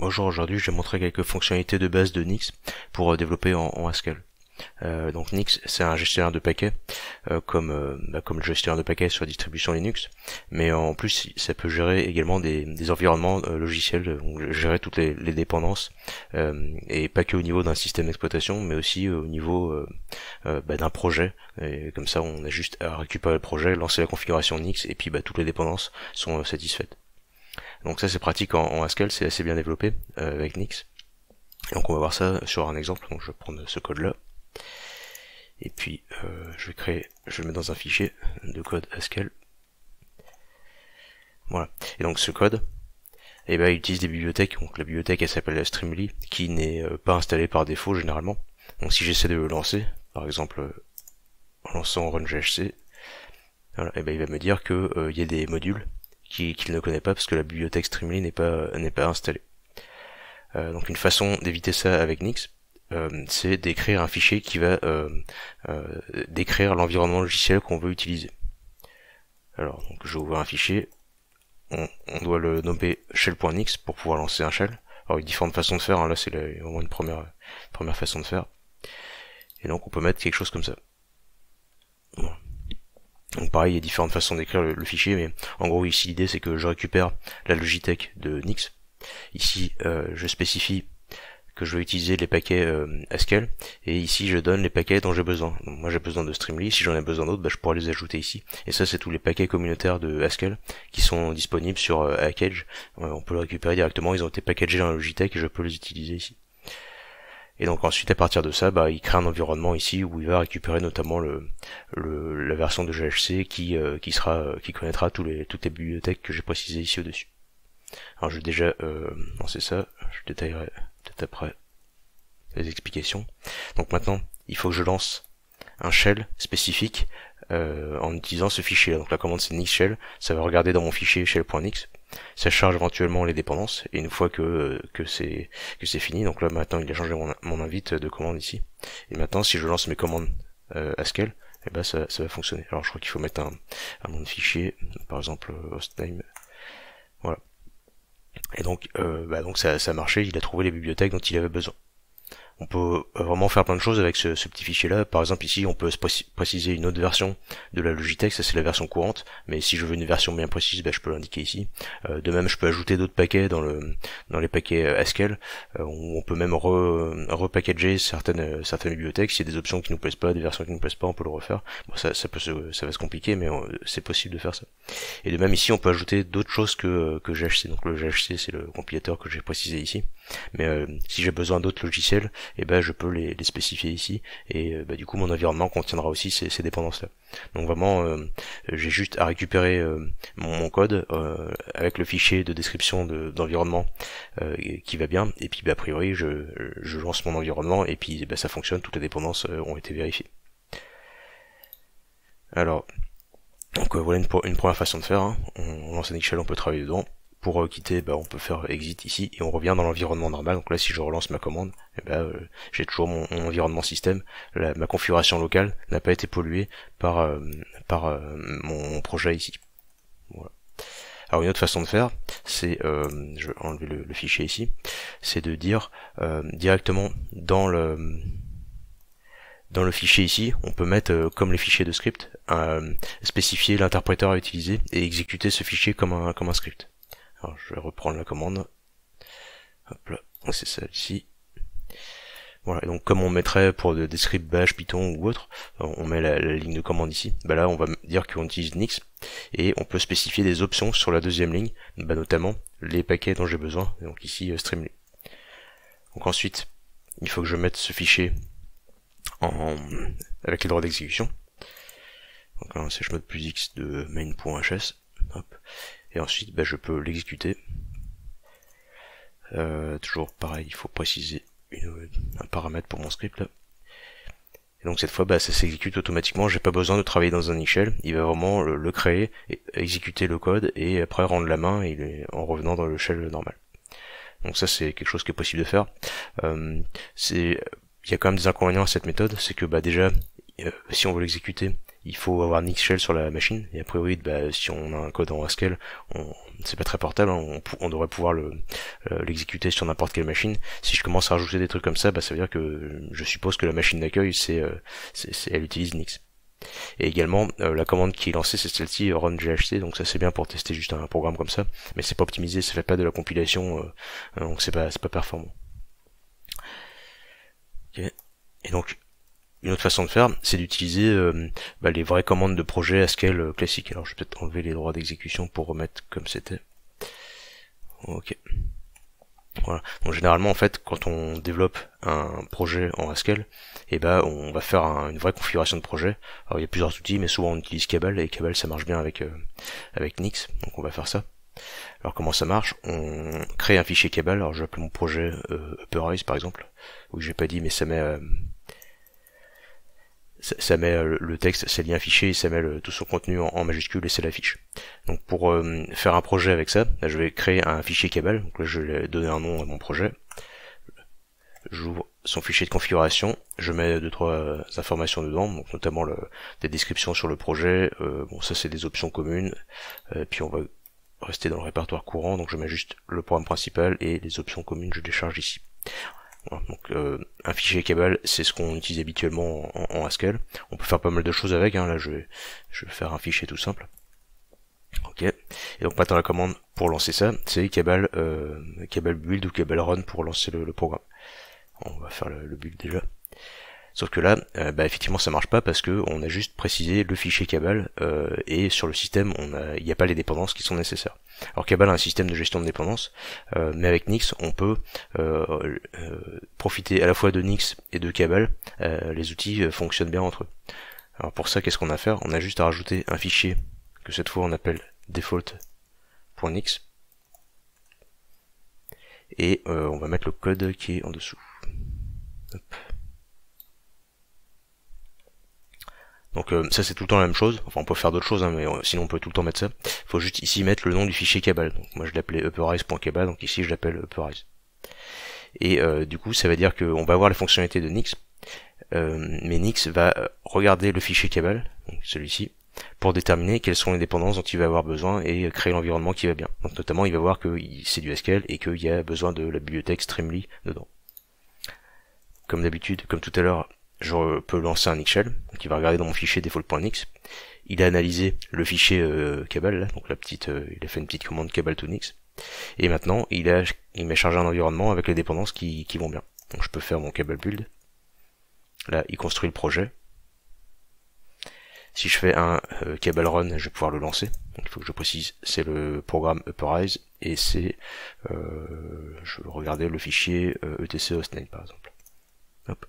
Bonjour, aujourd'hui je vais montrer quelques fonctionnalités de base de Nix pour euh, développer en, Haskell. Euh, donc Nix c'est un gestionnaire de paquets euh, comme, bah, comme le gestionnaire de paquets sur la distribution Linux, mais en plus ça peut gérer également des, environnements logiciels, gérer toutes les, dépendances et pas que au niveau d'un système d'exploitation, mais aussi au niveau bah, d'un projet. Et comme ça on a juste à récupérer le projet, lancer la configuration Nix et puis bah, toutes les dépendances sont satisfaites. Donc ça c'est pratique en, en Haskell, c'est assez bien développé euh, avec Nix. Donc on va voir ça sur un exemple, donc je vais prendre ce code là. Et puis euh, je vais créer, je vais le mettre dans un fichier de code Haskell. Voilà. Et donc ce code, eh ben, il utilise des bibliothèques. Donc la bibliothèque elle s'appelle Streamly, qui n'est euh, pas installée par défaut généralement. Donc si j'essaie de le lancer, par exemple en lançant run GHC, voilà, eh ben, il va me dire qu'il euh, y a des modules qu'il ne connaît pas parce que la bibliothèque Streamly n'est pas, n'est pas installée. Euh, donc une façon d'éviter ça avec Nix, euh, c'est d'écrire un fichier qui va euh, décrire l'environnement logiciel qu'on veut utiliser. Alors je vais ouvrir un fichier, on, doit le nommer shell.nix pour pouvoir lancer un shell. Alors il y a différentes façons de faire, hein. là c'est vraiment une première, première façon de faire. Et donc on peut mettre quelque chose comme ça. Donc pareil, il y a différentes façons d'écrire le, fichier, mais en gros ici l'idée c'est que je récupère la Logitech de Nix. Ici euh, je spécifie que je vais utiliser les paquets Haskell euh, et ici je donne les paquets dont j'ai besoin. moi j'ai besoin de Streamly, si j'en ai besoin d'autres, bah, je pourrais les ajouter ici. Et ça c'est tous les paquets communautaires de Haskell qui sont disponibles sur euh, Hackage. on peut le récupérer directement, ils ont été packagés dans la Logitech et je peux les utiliser ici. Et donc ensuite, à partir de ça, bah, il crée un environnement ici où il va récupérer notamment la version de GHC euh, qui, sera, euh, qui connaîtra tous les, toutes les bibliothèques que j'ai précisées ici au-dessus. Alors je vais déjà euh, lancer ça, je détaillerai peut-être après les explications. Donc maintenant, il faut que je lance un shell spécifique euh, en utilisant ce fichier. -là. Donc la commande c'est nix shell, ça va regarder dans mon fichier shell.nix, ça charge éventuellement les dépendances, et une fois que, euh, que c'est que c'est fini, donc là maintenant il a changé mon, mon, invite de commande ici, et maintenant si je lance mes commandes euh, à Haskell, et eh ben ça, va fonctionner. Alors je crois qu'il faut mettre un, un nom de fichier, par exemple hostname, voilà. Et donc, bah donc ça, ça a marché, il a trouvé les bibliothèques dont il avait besoin on peut euh, vraiment faire plein de choses avec ce, petit fichier là. Par exemple ici on peut préciser une autre version de la Logitech, ça c'est la version courante, mais si je veux une version bien précise, ben, je peux l'indiquer ici. Euh, de même je peux ajouter d'autres paquets dans le dans les paquets Haskell, euh, on peut même repackager certaines certaines bibliothèques, s'il y a des options qui nous plaisent pas, des versions qui nous plaisent pas, on peut le refaire. ça, ça peut ça va se compliquer mais c'est possible de faire ça. Et de même ici on peut ajouter d'autres choses que, que GHC, donc le GHC c'est le compilateur que j'ai précisé ici. Mais si j'ai besoin d'autres logiciels, et ben je peux les, spécifier ici et euh, bah, du coup mon environnement contiendra aussi ces, dépendances là. Donc vraiment euh, j'ai juste à récupérer euh, mon, code avec le fichier de description d'environnement qui va bien et puis bah, a priori je, lance mon environnement et puis bah, ça fonctionne, toutes les dépendances ont été vérifiées. Alors, donc voilà une, une, première façon de faire. Hein. On, lance un on peut travailler dedans. Pour euh, quitter, bah, on peut faire exit ici et on revient dans l'environnement normal. Donc là, si je relance ma commande, eh ben, euh, j'ai toujours mon, environnement système. ma configuration locale n'a pas été polluée par, euh, par mon projet ici. Voilà. Alors une autre façon de faire, c'est, je vais enlever le, fichier ici, c'est de dire directement dans le dans le fichier ici, on peut mettre, comme les fichiers de script, spécifier l'interpréteur à utiliser et exécuter ce fichier comme comme un script je vais reprendre la commande. Hop là, c'est celle-ci. Voilà, donc comme on mettrait pour des scripts bash, Python ou autre, euh, on met la, ligne de commande ici. Bah là, on va dire qu'on utilise Nix et on peut spécifier des options sur la deuxième ligne, bah notamment les paquets dont j'ai besoin, donc ici euh, Streamly. Donc ensuite, il faut que je mette ce fichier en, avec les droits d'exécution. Donc c'est chmod plus x de main.hs. Et ensuite, ben, je peux l'exécuter. Euh, toujours pareil, il faut préciser un paramètre pour mon script. Là. Et donc cette fois, bah, ça s'exécute automatiquement. J'ai pas besoin de travailler dans un shell. Il va vraiment le, créer, et exécuter le code et après rendre la main en revenant dans le shell normal. Donc ça, c'est quelque chose qui est possible de faire. Euh, c'est, il y a quand même des inconvénients à cette méthode, c'est que bah déjà, euh, si on veut l'exécuter, il faut avoir Nix Shell sur la machine, et a priori, bah, si on a un code en Haskell, c'est pas très portable, hein, on, devrait pouvoir euh, l'exécuter sur n'importe quelle machine. Si je commence à rajouter des trucs comme ça, bah, ça veut dire que je suppose que la machine d'accueil, c'est, euh, elle utilise Nix. Et également, euh, la commande qui est lancée, c'est celle-ci, run GHC, donc ça c'est bien pour tester juste un programme comme ça, mais c'est pas optimisé, ça fait pas de la compilation, donc c'est pas, pas performant. Et donc, une autre façon de faire, c'est d'utiliser euh, bah, les vraies commandes de projet à classiques. Euh, classique. Alors je vais peut-être enlever les droits d'exécution pour remettre comme c'était. Ok. Voilà. Donc généralement en fait quand on développe un projet en Haskell, eh ben on va faire une vraie configuration de projet. Alors il y a plusieurs outils mais souvent on utilise Cabal et Cabal ça marche bien avec euh, avec Nix, donc on va faire ça. Alors comment ça marche On crée un fichier Cabal, alors je vais appeler mon projet euh, Eyes, par exemple, Oui, j'ai pas dit mais ça met euh, ça, met le texte, c'est liens fichier, ça met tout son contenu en, majuscule et c'est l'affiche. Donc pour euh, faire un projet avec ça, bah, je vais créer un fichier Cabal, donc je vais donner un nom à mon projet. J'ouvre son fichier de configuration, je mets deux trois euh, informations dedans, donc notamment le, des descriptions sur le projet, bon ça c'est des options communes, puis on va rester dans le répertoire courant, donc je mets juste le programme principal et les options communes je les charge ici. Donc euh, un fichier Cabal, c'est ce qu'on utilise habituellement en, Haskell. On peut faire pas mal de choses avec. Hein. Là, je vais, je vais faire un fichier tout simple. Ok. Et donc maintenant la commande pour lancer ça, c'est Cabal, euh, Cabal build ou Cabal run pour lancer le, programme. On va faire le build déjà. Sauf que là, euh, bah, effectivement, ça marche pas parce que on a juste précisé le fichier Cabal euh, et sur le système, il n'y a, pas les dépendances qui sont nécessaires. Alors Cabal a un système de gestion de dépendance, euh, mais avec Nix, on peut profiter à la fois de Nix et de Cabal. les outils fonctionnent bien entre eux. Alors pour ça, qu'est-ce qu'on a à faire On a juste à rajouter un fichier que cette fois on appelle default.nix et on va mettre le code qui est en dessous. Hop. Donc euh, ça c'est tout le temps la même chose, enfin on peut faire d'autres choses, hein, mais euh, sinon on peut tout le temps mettre ça. Il faut juste ici mettre le nom du fichier cabal. Donc moi je l'appelais upperize.cabal, donc ici je l'appelle upperize. Et euh, du coup ça veut dire qu'on va avoir les fonctionnalités de Nix, mais Nix va regarder le fichier cabal, donc celui-ci, pour déterminer quelles sont les dépendances dont il va avoir besoin et créer l'environnement qui va bien. Donc notamment il va voir que c'est du SQL et qu'il y a besoin de la bibliothèque Streamly dedans. Comme d'habitude, comme tout à l'heure, je peux lancer un XL, donc il va regarder dans mon fichier default.nix, il a analysé le fichier euh, donc la petite, euh, il a fait une petite commande Cabal to Nix, et maintenant il a, il m'a chargé un environnement avec les dépendances qui, vont bien. Donc je peux faire mon cable build, là il construit le projet, si je fais un euh, run, je vais pouvoir le lancer, il faut que je précise, c'est le programme Upperize, et c'est, euh, je vais regarder le fichier etc euh, e hostname par exemple. Hop,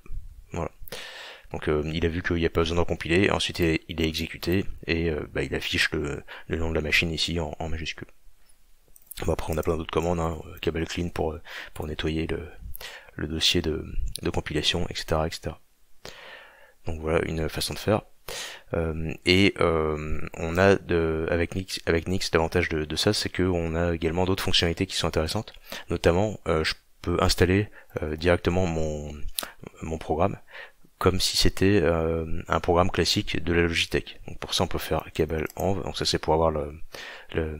donc euh, il a vu qu'il n'y a pas besoin d'en compiler, ensuite il est exécuté et euh, bah, il affiche le, nom de la machine ici en, en majuscule. Bon, après on a plein d'autres commandes, hein, euh, cable clean pour, nettoyer le, dossier de, compilation, etc., Donc voilà une façon de faire. et on a avec Nix, avec l'avantage de, ça, c'est qu'on a également d'autres fonctionnalités qui sont intéressantes. Notamment, je peux installer directement mon programme comme si c'était euh, un programme classique de la Logitech. Donc pour ça, on peut faire cable env. Donc ça, c'est pour avoir le, euh,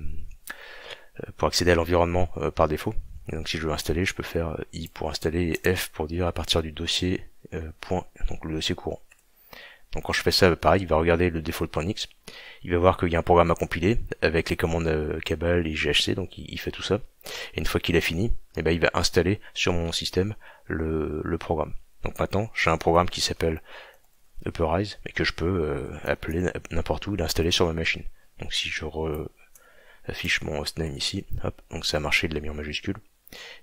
pour accéder à l'environnement euh, par défaut. donc si je veux installer, je peux faire i pour installer et f pour dire à partir du dossier point, donc le dossier courant. Donc quand je fais ça, pareil, il va regarder le default.nix, il va voir qu'il y a un programme à compiler avec les commandes Cabal et GHC, donc il, fait tout ça. Et une fois qu'il a fini, eh ben, il va installer sur mon système le, le programme. Donc maintenant, j'ai un programme qui s'appelle Upperize mais que je peux euh, appeler n'importe où et l'installer sur ma machine. Donc si je affiche mon hostname ici, hop, donc ça a marché, de l'a mis en majuscule.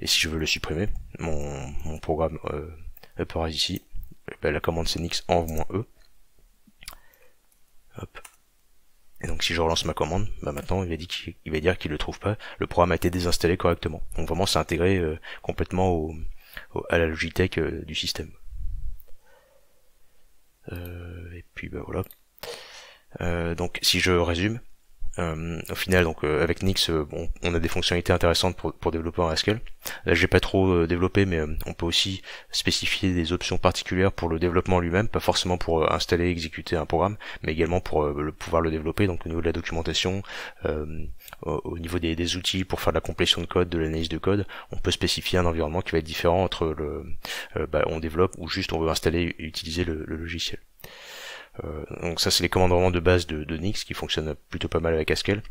Et si je veux le supprimer, mon, mon programme euh, Upperize ici, bah, la commande c'est nix env-e. Hop. Et donc si je relance ma commande, bah maintenant il va, qu'il, va dire qu'il ne le trouve pas, le programme a été désinstallé correctement. Donc vraiment c'est intégré euh, complètement au, à la Logitech euh, du système. Euh, et puis ben voilà. Euh, donc si je résume, euh, au final, donc euh, avec Nix, euh, on a des fonctionnalités intéressantes pour, développer en Haskell. Là, j'ai pas trop développé, mais on peut aussi spécifier des options particulières pour le développement lui-même, pas forcément pour installer, et exécuter un programme, mais également pour pouvoir le développer. Donc au niveau de la documentation, au, niveau des, outils pour faire de la complétion de code, de l'analyse de code, on peut spécifier un environnement qui va être différent entre le, bah, on développe ou juste on veut installer, et utiliser le logiciel. Euh, donc ça c'est les commandements de base de, de, Nix qui fonctionnent plutôt pas mal avec Haskell.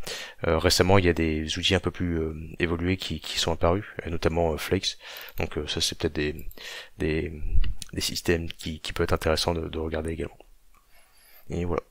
Euh, récemment il y a des outils un peu plus euh, évolués qui, sont apparus, et notamment Flakes. Donc ça c'est peut-être des, des, systèmes qui, qui peuvent être intéressants de, de regarder également. Et voilà.